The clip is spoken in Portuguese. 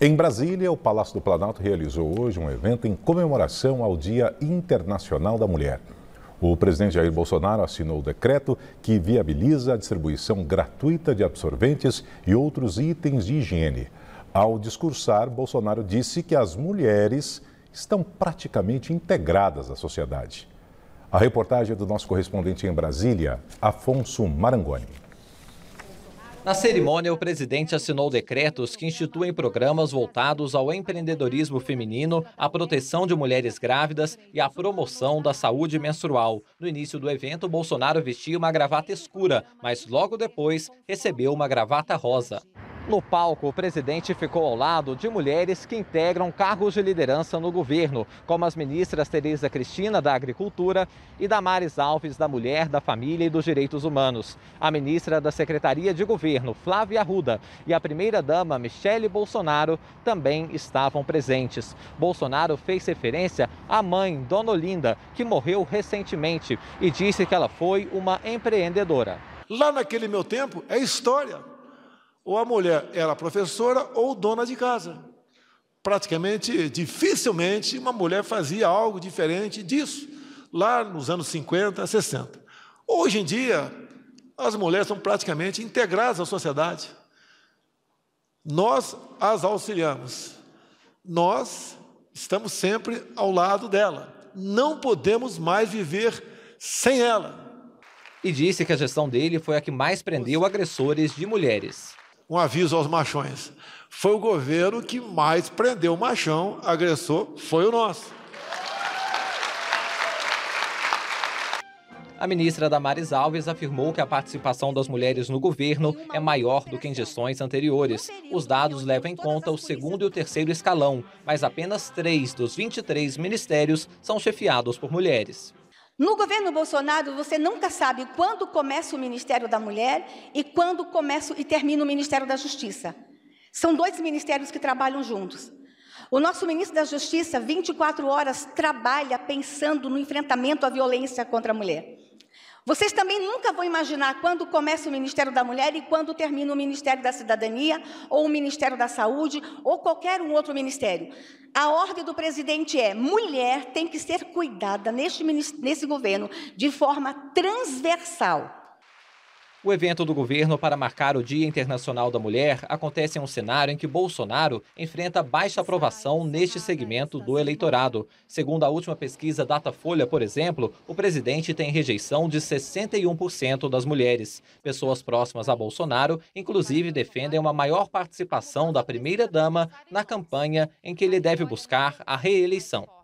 Em Brasília, o Palácio do Planalto realizou hoje um evento em comemoração ao Dia Internacional da Mulher. O presidente Jair Bolsonaro assinou o decreto que viabiliza a distribuição gratuita de absorventes e outros itens de higiene. Ao discursar, Bolsonaro disse que as mulheres estão praticamente integradas à sociedade. A reportagem é do nosso correspondente em Brasília, Afonso Marangoni. Na cerimônia, o presidente assinou decretos que instituem programas voltados ao empreendedorismo feminino, à proteção de mulheres grávidas e à promoção da saúde menstrual. No início do evento, Bolsonaro vestia uma gravata escura, mas logo depois recebeu uma gravata rosa. No palco, o presidente ficou ao lado de mulheres que integram cargos de liderança no governo, como as ministras Tereza Cristina, da Agricultura, e Damares Alves, da Mulher, da Família e dos Direitos Humanos, a ministra da Secretaria de Governo, Flávia Arruda, e a primeira-dama, Michele Bolsonaro, também estavam presentes. Bolsonaro fez referência à mãe, Dona Olinda, que morreu recentemente, e disse que ela foi uma empreendedora. Lá naquele meu tempo, é história ou a mulher era professora ou dona de casa. Praticamente, dificilmente, uma mulher fazia algo diferente disso, lá nos anos 50, 60. Hoje em dia, as mulheres são praticamente integradas à sociedade. Nós as auxiliamos. Nós estamos sempre ao lado dela. Não podemos mais viver sem ela. E disse que a gestão dele foi a que mais prendeu agressores de mulheres um aviso aos machões. Foi o governo que mais prendeu o machão, agressor, foi o nosso. A ministra Damares Alves afirmou que a participação das mulheres no governo é maior do que em gestões anteriores. Os dados levam em conta o segundo e o terceiro escalão, mas apenas três dos 23 ministérios são chefiados por mulheres. No governo Bolsonaro, você nunca sabe quando começa o Ministério da Mulher e quando começa e termina o Ministério da Justiça. São dois ministérios que trabalham juntos. O nosso ministro da Justiça, 24 horas, trabalha pensando no enfrentamento à violência contra a mulher. Vocês também nunca vão imaginar quando começa o Ministério da Mulher e quando termina o Ministério da Cidadania, ou o Ministério da Saúde, ou qualquer um outro ministério. A ordem do presidente é: mulher tem que ser cuidada neste, nesse governo de forma transversal. O evento do governo para marcar o Dia Internacional da Mulher acontece em um cenário em que Bolsonaro enfrenta baixa aprovação neste segmento do eleitorado. Segundo a última pesquisa Datafolha, por exemplo, o presidente tem rejeição de 61% das mulheres. Pessoas próximas a Bolsonaro, inclusive, defendem uma maior participação da primeira-dama na campanha em que ele deve buscar a reeleição.